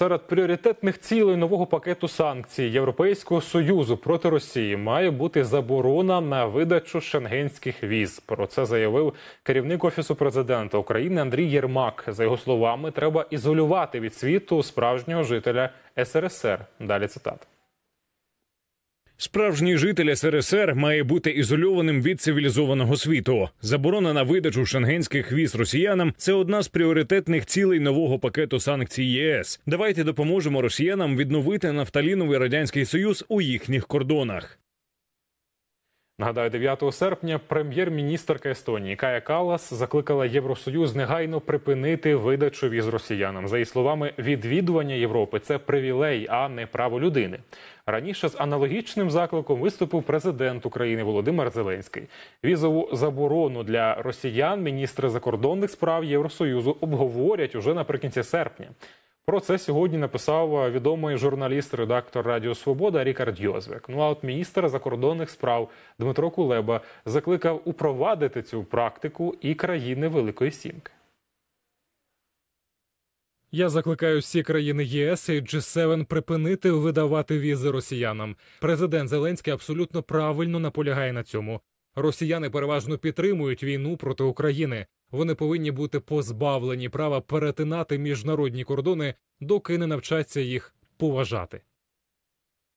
серед пріоритетних цілей нового пакету санкцій Європейського союзу проти Росії має бути заборона на видачу шенгенських віз. Про це заявив керівник офісу президента України Андрій Єрмак. За його словами, треба ізолювати від світу справжнього жителя СРСР. Далі цитата. Справжній житель СРСР має бути ізольованим від цивілізованого світу. Заборона на видачу шенгенських віз росіянам це одна з пріоритетних цілей нового пакету санкцій ЄС. Давайте допоможемо росіянам відновити нафталіновий радянський союз у їхніх кордонах. Нагадаю, 9 серпня премєр міністрка Естонії Кая Калас закликала Євросоюз негайно припинити видачу віз росіянам. За її словами, відвідування Європи це привілей, а не право людини. Раніше з аналогічним закликом виступив президент України Володимир Зеленський. Візову заборону для росіян міністри закордонних справ Євросоюзу обговорять уже наприкінці серпня. Про це сьогодні написав е, відомий журналіст, редактор Радіо Свобода Рікард Йозвек. Ну а от міністр закордонних справ Дмитро Кулеба закликав упровадити цю практику і країни Великої Сімки. Я закликаю всі країни ЄС і G7 припинити видавати візи росіянам. Президент Зеленський абсолютно правильно наполягає на цьому. Росіяни переважно підтримують війну проти України вони повинні бути позбавлені права перетинати міжнародні кордони, доки не навчаться їх поважати.